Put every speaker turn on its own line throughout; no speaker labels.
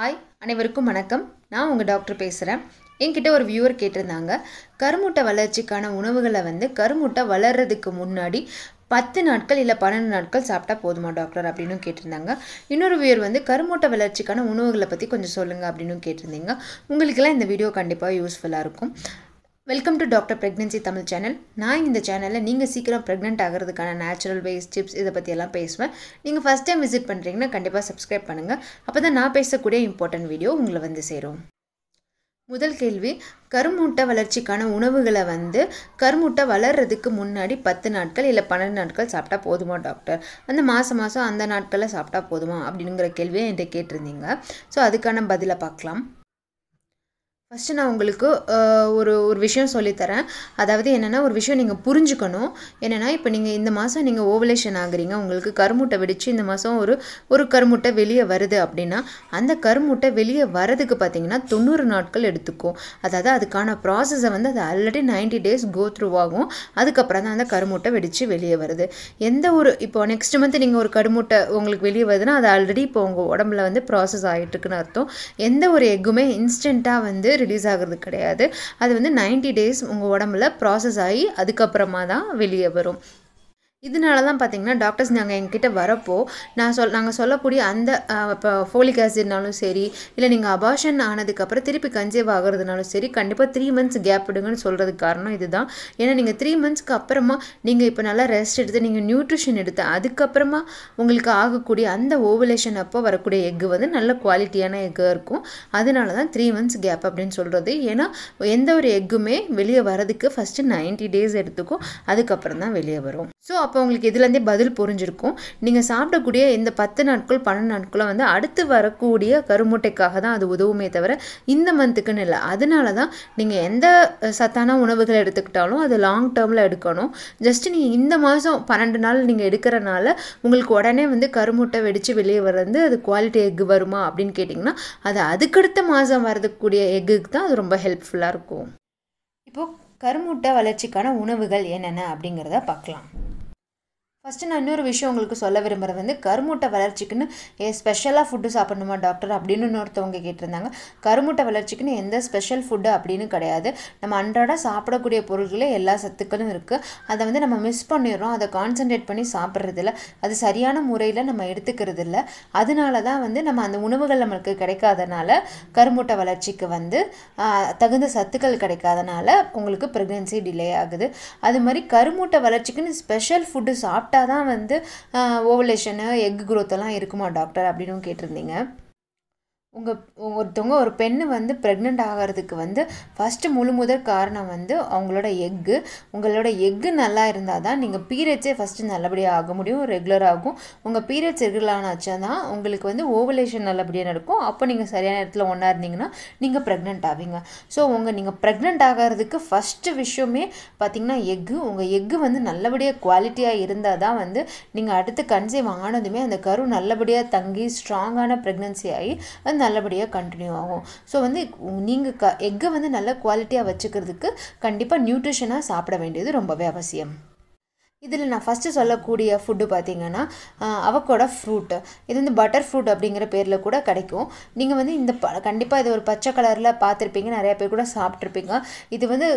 hi அனைவருக்கும் வணக்கம் நான் உங்கள் டாக்டர் பேசுகிறேன் என்கிட்ட ஒரு வியூவர் கேட்டிருந்தாங்க கருமுட்டை வளர்ச்சிக்கான உணவுகளை வந்து கருமுட்டை வளர்கிறதுக்கு முன்னாடி பத்து நாட்கள் இல்லை பன்னெண்டு நாட்கள் சாப்பிட்டா போதுமா டாக்டர் அப்படின்னு கேட்டிருந்தாங்க இன்னொரு வியூர் வந்து கருமூட்டை வளர்ச்சிக்கான உணவுகளை பற்றி கொஞ்சம் சொல்லுங்கள் அப்படின்னு கேட்டிருந்தீங்க உங்களுக்கெல்லாம் இந்த வீடியோ கண்டிப்பாக யூஸ்ஃபுல்லாக இருக்கும் welcome to doctor pregnancy Tamil channel நான் இந்த சேனலில் நீங்கள் சீக்கிரம் ப்ரெக்னென்ட் ஆகிறதுக்கான நேச்சுரல் வேஸ் டிப்ஸ் இதை பற்றியெல்லாம் பேசுவேன் நீங்கள் ஃபஸ்ட் டைம் விசிட் பண்ணுறீங்கன்னா கண்டிப்பாக சப்ஸ்கிரைப் பண்ணுங்கள் அப்போ தான் நான் பேசக்கூடிய இம்பார்ட்டன்ட் வீடியோ உங்களை வந்து சேரும் முதல் கேள்வி கருமூட்டை வளர்ச்சிக்கான உணவுகளை வந்து கருமூட்டை வளர்கிறதுக்கு முன்னாடி பத்து நாட்கள் இல்லை பன்னெண்டு நாட்கள் சாப்பிட்டா போதுமா டாக்டர் அந்த மாதம் மாதம் அந்த நாட்களில் சாப்பிட்டா போதுமா அப்படிங்கிற கேள்வியை என்கிட்ட கேட்டிருந்தீங்க ஸோ அதுக்கான பதிலை பார்க்கலாம் ஃபஸ்ட்டு நான் உங்களுக்கு ஒரு ஒரு விஷயம் சொல்லித்தரேன் அதாவது என்னென்னா ஒரு விஷயம் நீங்கள் புரிஞ்சுக்கணும் என்னென்னா இப்போ நீங்கள் இந்த மாதம் நீங்கள் ஓவலேஷன் ஆகுறீங்க உங்களுக்கு கருமுட்டை வெடிச்சு இந்த மாதம் ஒரு ஒரு கருமுட்டை வெளியே வருது அப்படின்னா அந்த கருமுட்டை வெளியே வரதுக்கு பார்த்தீங்கன்னா தொண்ணூறு நாட்கள் எடுத்துக்கும் அதாவது அதுக்கான ப்ராசஸை வந்து அது already ninety days go through ஆகும் அதுக்கப்புறம் தான் அந்த கருமுட்டை வெடித்து வெளியே வருது எந்த ஒரு இப்போ நெக்ஸ்ட் மந்த் நீங்கள் ஒரு கருமுட்டை உங்களுக்கு வெளியே வருதுன்னா அது ஆல்ரெடி இப்போ உங்கள் உடம்புல வந்து ப்ராசஸ் ஆகிட்டுருக்குன்னு அர்த்தம் எந்த ஒரு எக்குமே இன்ஸ்டண்ட்டாக வந்து ரிலீஸ் ஆகிறது கிடையாது அது வந்து நைன்டி டேஸ் உங்கள் உடம்புல ப்ராசஸ் ஆகி அதுக்கப்புறமா தான் வெளியே வரும் இதனால தான் பார்த்தீங்கன்னா டாக்டர்ஸ் நாங்கள் எங்ககிட்ட வரப்போ நான் சொல் நாங்கள் சொல்லக்கூடிய அந்த இப்போ ஃபோலிக் ஆசிட்னாலும் சரி இல்லை நீங்கள் அபாஷன் ஆனதுக்கப்புறம் திருப்பி கஞ்சேவ் ஆகிறதுனாலும் சரி கண்டிப்பாக த்ரீ மந்த்ஸ் கேப் விடுங்கன்னு சொல்கிறதுக்கு காரணம் இதுதான் ஏன்னா நீங்கள் த்ரீ மந்த்ஸ்க்கு அப்புறமா நீங்கள் இப்போ நல்லா ரெஸ்ட் எடுத்து நீங்கள் நியூட்ரிஷன் எடுத்து அதுக்கப்புறமா உங்களுக்கு ஆகக்கூடிய அந்த ஓவலேஷன் அப்போ வரக்கூடிய எக்கு வந்து நல்ல குவாலிட்டியான எக்காக இருக்கும் அதனால தான் த்ரீ மந்த்ஸ் கேப் அப்படின்னு சொல்கிறது ஏன்னா எந்த ஒரு எக்குமே வெளியே வரதுக்கு ஃபஸ்ட்டு நைன்ட்டி டேஸ் எடுத்துக்கும் அதுக்கப்புறம் தான் வெளியே வரும் ஸோ அப்போ உங்களுக்கு இதுலேருந்தே பதில் புரிஞ்சிருக்கும் நீங்கள் சாப்பிடக்கூடிய இந்த பத்து நாட்கள் பன்னெண்டு நாட்களும் வந்து அடுத்து வரக்கூடிய கருமுட்டைக்காக தான் அது உதவுமே தவிர இந்த மந்த்துக்குன்னு இல்லை அதனால தான் நீங்கள் எந்த சத்தான உணவுகளை எடுத்துக்கிட்டாலும் அது லாங் டேர்மில் எடுக்கணும் ஜஸ்ட் நீங்கள் இந்த மாதம் பன்னெண்டு நாள் நீங்கள் எடுக்கிறனால உங்களுக்கு உடனே வந்து கருமுட்டை வெடித்து வெளியே வர்றது அது குவாலிட்டி எக் வருமா அப்படின்னு கேட்டிங்கன்னா அது அதுக்கடுத்த மாதம் வரதுக்கூடிய எக்குக்கு தான் அது ரொம்ப ஹெல்ப்ஃபுல்லாக இருக்கும் இப்போது கருமுட்டை வளர்ச்சிக்கான உணவுகள் என்னென்ன அப்படிங்கிறத பார்க்கலாம் ஃபஸ்ட்டு நான் இன்னொரு விஷயம் உங்களுக்கு சொல்ல விரும்புகிறது வந்து கருமூட்டை வளர்ச்சிக்குன்னு ஏ ஸ்பெஷலாக ஃபுட்டு சாப்பிடணுமா டாக்டர் அப்படின்னு இன்னொருத்தவங்க கேட்டிருந்தாங்க கருமூட்டை வளர்ச்சிக்குன்னு எந்த ஸ்பெஷல் ஃபுட்டு அப்படின்னு கிடையாது நம்ம அன்றாட சாப்பிடக்கூடிய பொருட்களே எல்லா சத்துக்களும் இருக்குது அதை வந்து நம்ம மிஸ் பண்ணிடுறோம் அதை கான்சென்ட்ரேட் பண்ணி சாப்பிட்றதில்ல அது சரியான முறையில் நம்ம எடுத்துக்கிறது இல்லை அதனால தான் வந்து நம்ம அந்த உணவுகள் நம்மளுக்கு கிடைக்காதனால கருமூட்டை வளர்ச்சிக்கு வந்து தகுந்த சத்துக்கள் கிடைக்காதனால உங்களுக்கு ப்ரெக்னென்சி டிலே ஆகுது அது மாதிரி கருமூட்டை வளர்ச்சிக்குன்னு ஸ்பெஷல் ஃபுட்டு சாப்பிட்டு சாப்பிட்டா தான் வந்து ஓவலேஷனு எக் குரோத்தெல்லாம் இருக்குமா டாக்டர் அப்படின்னு கேட்டிருந்தீங்க உங்கள் ஒருத்தவங்க ஒரு பெண்ணு வந்து ப்ரெக்னென்ட் ஆகிறதுக்கு வந்து ஃபஸ்ட்டு முழு முதல் காரணம் வந்து அவங்களோட எக்கு உங்களோட எக்கு நல்லா இருந்தால் தான் நீங்கள் பீரியட்ஸே ஃபஸ்ட்டு நல்லபடியாக ஆக முடியும் ரெகுலராகும் உங்கள் பீரியட்ஸ் ரெகுலரானாச்சா தான் உங்களுக்கு வந்து ஓவலேஷன் நல்லபடியாக நடக்கும் அப்போ நீங்கள் சரியான இடத்துல ஒன்றா இருந்தீங்கன்னா நீங்கள் ப்ரெக்னென்ட் ஆவீங்க ஸோ உங்கள் நீங்கள் ப்ரெக்னென்ட் ஆகிறதுக்கு ஃபஸ்ட்டு விஷயமே பார்த்திங்கன்னா எக்கு உங்கள் எக்கு வந்து நல்லபடியாக குவாலிட்டியாக இருந்தால் தான் வந்து நீங்கள் அடுத்து கன்சீவ் ஆனதுமே அந்த கரு நல்லபடியாக தங்கி ஸ்ட்ராங்கான ப்ரெக்னென்சி ஆகி அந்த நல்லபடியாக கண்டினியூ ஆகும் ஸோ வந்து நீங்கள் க எக்கை வந்து நல்ல குவாலிட்டியாக வச்சுக்கிறதுக்கு கண்டிப்பாக நியூட்ரிஷனாக சாப்பிட வேண்டியது ரொம்பவே அவசியம் இதில் நான் ஃபஸ்ட்டு சொல்லக்கூடிய ஃபுட்டு பார்த்திங்கன்னா அவக்கோட ஃப்ரூட்டு இது வந்து பட்டர் ஃப்ரூட் அப்படிங்கிற பேரில் கூட கிடைக்கும் நீங்கள் வந்து இந்த ப கண்டிப்பாக இது ஒரு பச்சை கலரில் பார்த்துருப்பீங்க நிறையா பேர் கூட சாப்பிட்ருப்பீங்க இது வந்து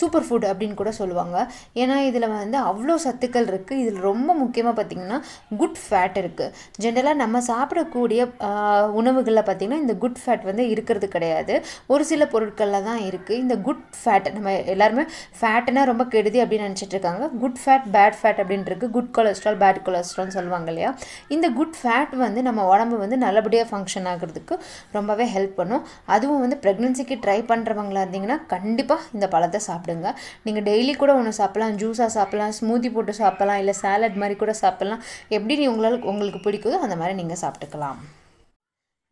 சூப்பர் ஃபுட் அப்படின்னு கூட சொல்லுவாங்க ஏன்னா இதில் வந்து அவ்வளோ சத்துக்கள் இருக்குது இதில் ரொம்ப முக்கியமாக பார்த்திங்கன்னா குட் ஃபேட் இருக்குது ஜென்ரலாக நம்ம சாப்பிடக்கூடிய உணவுகளில் பார்த்திங்கன்னா இந்த குட் ஃபேட் வந்து இருக்கிறது கிடையாது ஒரு சில பொருட்களில் தான் இருக்குது இந்த குட் ஃபேட் நம்ம எல்லாருமே ஃபேட்டுனா ரொம்ப கெடுதி அப்படின்னு நினச்சிட்டு இருக்காங்க குட் ஃபேட் பேட் ஃபேட் அப்படின்ட்டு குட் கொலஸ்ட்ரால் பேட் கொலஸ்ட்ரால்னு சொல்லுவாங்க இல்லையா இந்த குட் ஃபேட் வந்து நம்ம உடம்பு வந்து நல்லபடியாக ஃபங்க்ஷன் ஆகிறதுக்கு ரொம்பவே ஹெல்ப் பண்ணும் அதுவும் வந்து ப்ரெக்னென்சிக்கு ட்ரை பண்ணுறவங்களா இருந்தீங்கன்னா கண்டிப்பாக இந்த பழத்தை சாப்பிடுங்க நீங்கள் டெய்லி கூட ஒன்று சாப்பிட்லாம் ஜூஸாக சாப்பிட்லாம் ஸ்மூதி போட்டு சாப்பிட்லாம் இல்லை சாலட் மாதிரி கூட சாப்பிட்லாம் எப்படி உங்களால் உங்களுக்கு பிடிக்குதோ அந்த மாதிரி நீங்கள் சாப்பிட்டுக்கலாம்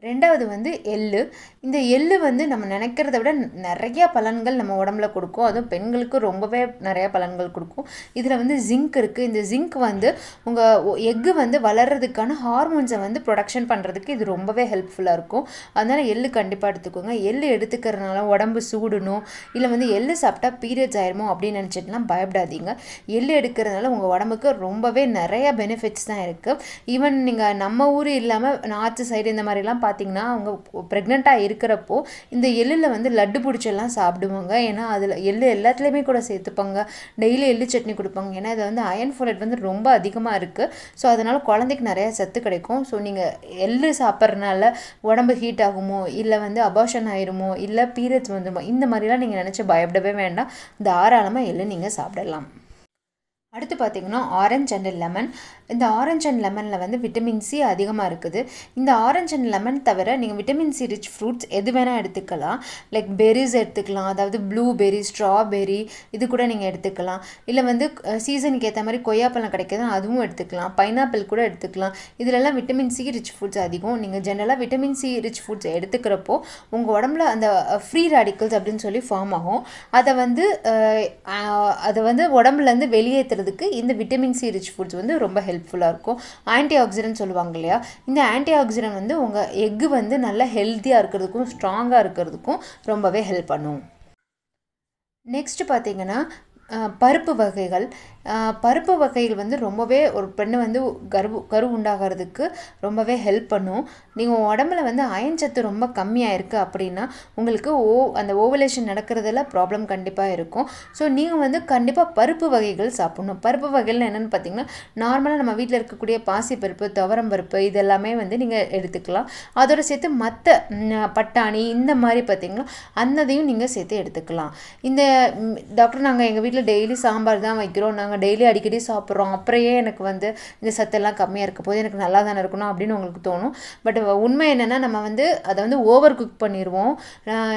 ரெண்டாவது வந்து எள்ளு இந்த எள்ளு வந்து நம்ம நினைக்கிறத விட நிறையா பலன்கள் நம்ம உடம்புல கொடுக்கும் அதுவும் பெண்களுக்கு ரொம்பவே நிறையா பலன்கள் கொடுக்கும் இதில் வந்து ஜிங்க் இருக்குது இந்த ஜிங்க் வந்து உங்கள் எக்கு வந்து வளர்கிறதுக்கான ஹார்மோன்ஸை வந்து ப்ரொடக்ஷன் பண்ணுறதுக்கு இது ரொம்பவே ஹெல்ப்ஃபுல்லாக இருக்கும் அதனால் எள் கண்டிப்பாக எடுத்துக்கோங்க எள் எடுத்துக்கிறதுனால உடம்பு சூடணும் இல்லை வந்து எள்ளு சாப்பிட்டா பீரியட்ஸ் ஆயிருமோ அப்படின்னு நினச்சிட்டுலாம் பயப்படாதீங்க எள் எடுக்கிறதுனால உங்கள் உடம்புக்கு ரொம்பவே நிறையா பெனிஃபிட்ஸ் தான் இருக்குது ஈவன் நீங்கள் நம்ம ஊர் இல்லாமல் நார்த்து சைடு இந்த மாதிரிலாம் பார்த்திங்கன்னா அவங்க ப்ரெக்னெண்ட்டாக இருக்கிறப்போ இந்த எள்ளில் வந்து லட்டு பிடிச்செல்லாம் சாப்பிடுவாங்க ஏன்னா அதில் எள்ளு எல்லாத்துலேயுமே கூட சேர்த்துப்பாங்க டெய்லி எள்ளு சட்னி கொடுப்பாங்க ஏன்னா இதை வந்து அயன் ஃபோலட் வந்து ரொம்ப அதிகமாக இருக்குது ஸோ அதனால் குழந்தைக்கு நிறையா சத்து கிடைக்கும் ஸோ நீங்கள் எள்ளு சாப்பிட்றதுனால உடம்பு ஹீட் ஆகுமோ இல்லை வந்து அபாஷன் ஆயிருமோ இல்லை பீரியட்ஸ் வந்துடுமோ இந்த மாதிரிலாம் நீங்கள் நினச்சி பயப்படவே வேண்டாம் தாராளமாக எள்ளு நீங்கள் சாப்பிடலாம் அடுத்து பார்த்திங்கன்னா ஆரஞ்ச் அண்ட் லெமன் இந்த ஆரஞ்ச் அண்ட் லெமனில் வந்து விட்டமின் சி அதிகமாக இருக்குது இந்த ஆரஞ்ச் அண்ட் லெமன் தவிர நீங்கள் விட்டமின் சி ரிச் ஃப்ரூட்ஸ் எது வேணால் எடுத்துக்கலாம் லைக் பெரிஸ் எடுத்துக்கலாம் அதாவது ப்ளூபெரி ஸ்ட்ராபெரி இது கூட நீங்கள் எடுத்துக்கலாம் இல்லை வந்து சீசனுக்கு ஏற்ற மாதிரி கொய்யாப்பழம் கிடைக்கிறது அதுவும் எடுத்துக்கலாம் பைனாப்பிள் கூட எடுத்துக்கலாம் இதிலெல்லாம் விட்டமின் சி ரிச் ஃபுட்ஸ் அதிகம் நீங்கள் ஜென்ரலாக விட்டமின் சி ரிச் ஃபுட்ஸ் எடுத்துக்கிறப்போ உங்கள் உடம்புல அந்த ஃப்ரீ ரேடிக்கல்ஸ் அப்படின்னு சொல்லி ஃபார்ம் ஆகும் அதை வந்து அதை வந்து உடம்புலேருந்து வெளியேற்ற தடுக்கிறதுக்கு இந்த விட்டமின் சி ரிச் ஃபுட்ஸ் வந்து ரொம்ப ஹெல்ப்ஃபுல்லாக இருக்கும் ஆன்டி ஆக்சிடன் சொல்லுவாங்க இல்லையா இந்த ஆன்டி ஆக்சிடன் வந்து உங்கள் எக்கு வந்து நல்லா ஹெல்த்தியாக இருக்கிறதுக்கும் ஸ்ட்ராங்காக இருக்கிறதுக்கும் ரொம்பவே ஹெல்ப் பண்ணும் நெக்ஸ்ட் பார்த்தீங்கன்னா பருப்பு வகைகள் பருப்பு வகைகள் வந்து ரொம்பவே ஒரு பெண்ணு வந்து கருவு கரு உண்டாகிறதுக்கு ரொம்பவே ஹெல்ப் பண்ணும் நீங்கள் உடம்புல வந்து அயன் சத்து ரொம்ப கம்மியாக இருக்குது அப்படின்னா உங்களுக்கு ஓ அந்த ஓவலேஷன் நடக்கிறதுல ப்ராப்ளம் கண்டிப்பாக இருக்கும் ஸோ நீங்கள் வந்து கண்டிப்பாக பருப்பு வகைகள் சாப்பிடணும் பருப்பு வகைகள் என்னென்னு பார்த்தீங்கன்னா நார்மலாக நம்ம வீட்டில் இருக்கக்கூடிய பாசி பருப்பு துவரம் பருப்பு இதெல்லாமே வந்து நீங்கள் எடுத்துக்கலாம் அதோட சேர்த்து மற்ற பட்டாணி இந்த மாதிரி பார்த்தீங்கன்னா அந்ததையும் நீங்கள் சேர்த்து எடுத்துக்கலாம் இந்த டாக்டர் நாங்கள் எங்கள் வீட்டில் வீட்டில் டெய்லி சாம்பார் தான் வைக்கிறோம் நாங்கள் டெய்லி அடிக்கடி சாப்பிட்றோம் அப்புறையே எனக்கு வந்து இந்த சத்தெல்லாம் கம்மியாக இருக்க போது எனக்கு நல்லா தானே இருக்கணும் அப்படின்னு உங்களுக்கு தோணும் பட் உண்மை என்னென்னா நம்ம வந்து அதை வந்து ஓவர் குக் பண்ணிடுவோம்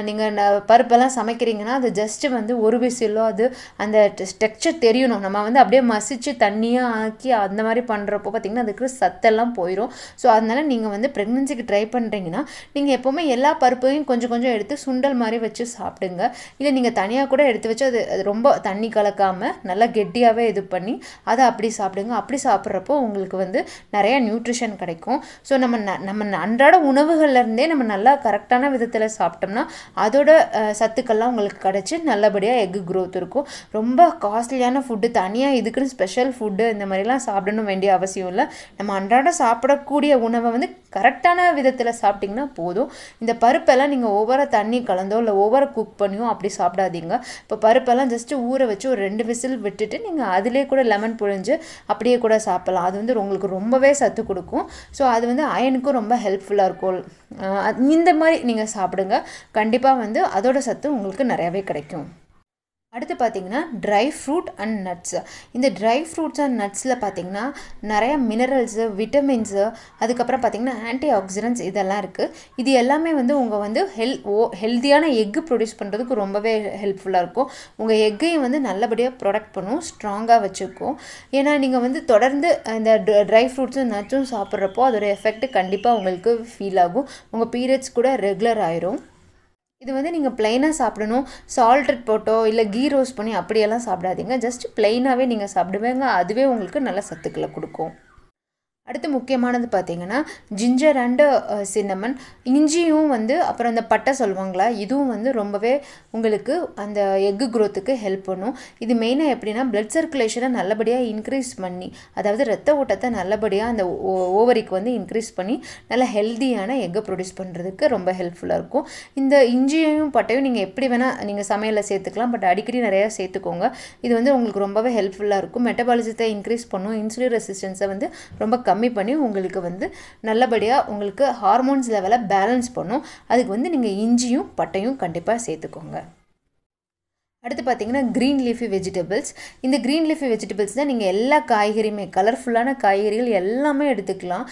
நீங்கள் பருப்பெல்லாம் சமைக்கிறீங்கன்னா அது ஜஸ்ட்டு வந்து ஒரு விசிலோ அது அந்த ஸ்ட்ரக்சர் தெரியணும் நம்ம வந்து அப்படியே மசித்து தண்ணியாக ஆக்கி அந்த மாதிரி பண்ணுறப்போ பார்த்திங்கன்னா அதுக்கு சத்தெல்லாம் போயிடும் ஸோ அதனால் நீங்கள் வந்து ப்ரெக்னென்சிக்கு ட்ரை பண்ணுறீங்கன்னா நீங்கள் எப்போவுமே எல்லா பருப்பையும் கொஞ்சம் கொஞ்சம் எடுத்து சுண்டல் மாதிரி வச்சு சாப்பிடுங்க இல்லை நீங்கள் தனியாக கூட எடுத்து வச்சு அது ரொம்ப தண்ணி கலக்காமல் நல்லா கெட்டியாகவே இது பண்ணி அதை அப்படி சாப்பிடுங்க அப்படி சாப்பிட்றப்போ உங்களுக்கு வந்து நிறையா நியூட்ரிஷன் கிடைக்கும் ஸோ நம்ம ந நம்ம அன்றாட உணவுகள்லேருந்தே நம்ம நல்லா கரெக்டான விதத்தில் சாப்பிட்டோம்னா அதோட சத்துக்கள்லாம் உங்களுக்கு கிடச்சி நல்லபடியாக எக் க்ரோத் இருக்கும் ரொம்ப காஸ்ட்லியான ஃபுட்டு தனியாக இதுக்குன்னு ஸ்பெஷல் ஃபுட்டு இந்த மாதிரிலாம் சாப்பிடணும் வேண்டிய அவசியம் இல்லை நம்ம அன்றாட சாப்பிடக்கூடிய உணவை வந்து கரெக்டான விதத்தில் சாப்பிட்டிங்கன்னா போதும் இந்த பருப்பெல்லாம் நீங்கள் ஒவ்வொரு தண்ணி கலந்தோ இல்லை ஓவராக குக் பண்ணியோ அப்படி சாப்பிடாதீங்க இப்போ பருப்பெல்லாம் ஜஸ்ட்டு ஊற வச்சு ஒரு ரெண்டு விசில் விட்டுட்டு நீங்கள் அதிலே கூட லெமன் புழிஞ்சு அப்படியே கூட சாப்பிட்லாம் அது வந்து உங்களுக்கு ரொம்பவே சத்து கொடுக்கும் ஸோ அது வந்து அயனுக்கும் ரொம்ப ஹெல்ப்ஃபுல்லாக இருக்கும் இந்த மாதிரி நீங்கள் சாப்பிடுங்க கண்டிப்பாக வந்து அதோட சத்து உங்களுக்கு நிறையாவே கிடைக்கும் அடுத்து பார்த்தீங்கன்னா ட்ரை ஃப்ரூட் அண்ட் நட்ஸு இந்த ட்ரை ஃப்ரூட்ஸ் அண்ட் நட்ஸில் பார்த்திங்கன்னா நிறையா மினரல்ஸு விட்டமின்ஸு அதுக்கப்புறம் பார்த்திங்கன்னா ஆன்டி ஆக்சிடென்ட்ஸ் இதெல்லாம் இருக்குது இது எல்லாமே வந்து உங்கள் வந்து ஹெல் ஓ ஹெல்த்தியான எக்கு ப்ரொடியூஸ் பண்ணுறதுக்கு ரொம்பவே ஹெல்ப்ஃபுல்லாக இருக்கும் உங்கள் எக்கையும் வந்து நல்லபடியாக ப்ரொடக்ட் பண்ணும் ஸ்ட்ராங்காக வச்சுருக்கும் ஏன்னா நீங்கள் வந்து தொடர்ந்து இந்த ட்ரை ஃப்ரூட்ஸும் நட்ஸும் சாப்பிட்றப்போ அதோடய எஃபெக்ட் கண்டிப்பாக உங்களுக்கு ஃபீல் ஆகும் உங்கள் பீரியட்ஸ் கூட ரெகுலர் ஆயிரும் இது வந்து நீங்கள் ப்ளைனாக சாப்பிடணும் சால்டட் போட்டோ இல்லை கீ ரோஸ்ட் பண்ணி அப்படியெல்லாம் சாப்பிடாதீங்க ஜஸ்ட் ப்ளைனாகவே நீங்கள் சாப்பிடுவேங்க அதுவே உங்களுக்கு நல்ல சத்துக்களை கொடுக்கும் அடுத்து முக்கியமானது பார்த்தீங்கன்னா ஜிஞ்சர் அண்டு சின்னமன் இஞ்சியும் வந்து அப்புறம் அந்த பட்டை சொல்லுவாங்களா இதுவும் வந்து ரொம்பவே உங்களுக்கு அந்த எக்கு க்ரோத்துக்கு ஹெல்ப் பண்ணும் இது மெயினாக எப்படின்னா பிளட் சர்க்குலேஷனை நல்லபடியாக இன்க்ரீஸ் பண்ணி அதாவது ரத்த ஓட்டத்தை நல்லபடியாக அந்த ஓவரிக்கு வந்து இன்க்ரீஸ் பண்ணி நல்ல ஹெல்த்தியான எக்கை ப்ரொடியூஸ் பண்ணுறதுக்கு ரொம்ப ஹெல்ப்ஃபுல்லாக இருக்கும் இந்த இஞ்சியையும் பட்டையும் நீங்கள் எப்படி வேணால் நீங்கள் சமையலில் சேர்த்துக்கலாம் பட் அடிக்கடி நிறையா சேர்த்துக்கோங்க இது வந்து உங்களுக்கு ரொம்பவே ஹெல்ப்ஃபுல்லாக இருக்கும் மெட்டபாலிசத்தை இன்க்ரீஸ் பண்ணும் இன்சுலின் ரெசிஸ்டன்ஸை வந்து ரொம்ப கம்மி பண்ணி உங்களுக்கு வந்து நல்லபடியாக உங்களுக்கு ஹார்மோன்ஸ் லெவலை பேலன்ஸ் பண்ணும் அதுக்கு வந்து நீங்கள் இஞ்சியும் பட்டையும் கண்டிப்பாக சேர்த்துக்கோங்க அடுத்து பார்த்தீங்கன்னா க்ரீன் லீஃபி வெஜிடபிள்ஸ் இந்த க்ரீன் லீஃபி வெஜிடபிள்ஸ் தான் நீங்கள் எல்லா காய்கறியுமே கலர்ஃபுல்லான காய்கறிகள் எல்லாமே எடுத்துக்கலாம்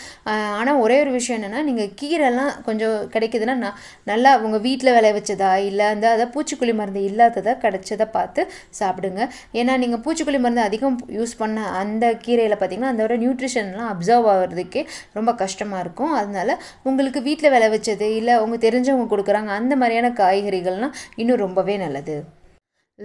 ஆனால் ஒரே ஒரு விஷயம் என்னென்னா நீங்கள் கீரைலாம் கொஞ்சம் கிடைக்குதுன்னா நான் நல்லா உங்கள் வீட்டில் விளைய வச்சதா இல்லை அந்த அதை பூச்சிக்கொல்லி மருந்து இல்லாததாக கிடைச்சதை பார்த்து சாப்பிடுங்க ஏன்னா நீங்கள் பூச்சிக்கொல்லி மருந்து அதிகம் யூஸ் பண்ண அந்த கீரையில் பார்த்திங்கன்னா அதோட நியூட்ரிஷன்லாம் அப்சர்வ் ஆகிறதுக்கே ரொம்ப கஷ்டமாக இருக்கும் அதனால் உங்களுக்கு வீட்டில் விளைய வச்சது இல்லை அவங்க தெரிஞ்சவங்க கொடுக்குறாங்க அந்த மாதிரியான காய்கறிகள்லாம் இன்னும் ரொம்பவே நல்லது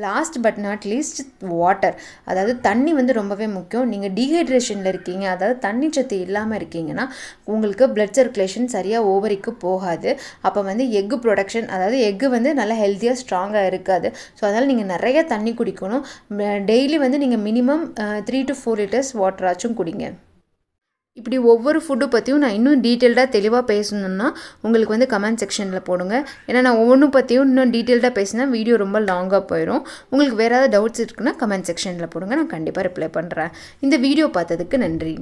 last but not least water அதாவது தண்ணி வந்து ரொம்பவே முக்கியம் நீங்கள் டீஹைட்ரேஷனில் இருக்கீங்க அதாவது தண்ணி சத்து இல்லாமல் இருக்கீங்கன்னா உங்களுக்கு பிளட் சர்க்குலேஷன் சரியாக ஓவரிக்கு போகாது அப்போ வந்து எக்கு ப்ரொடக்ஷன் அதாவது எக்கு வந்து நல்லா ஹெல்த்தியாக ஸ்ட்ராங்காக இருக்காது ஸோ அதனால் நீங்கள் நிறைய தண்ணி குடிக்கணும் டெய்லி வந்து நீங்கள் minimum three to four litres வாட்டராச்சும் குடிங்க இப்படி ஒவ்வொரு ஃபுட்டு பற்றியும் நான் இன்னும் டீட்டெயில்டாக தெளிவாக பேசணுன்னா உங்களுக்கு வந்து கமெண்ட் செக்ஷனில் போடுங்க ஏன்னா நான் ஒவ்வொன்றும் பற்றியும் இன்னும் டீட்டெயில்டாக பேசினா வீடியோ ரொம்ப லாங்காக போயிடும் உங்களுக்கு வேறு ஏதாவது டவுட்ஸ் இருக்குன்னா கமெண்ட் செக்ஷனில் போடுங்க நான் கண்டிப்பாக ரிப்ளை பண்ணுறேன் இந்த வீடியோ பார்த்ததுக்கு நன்றி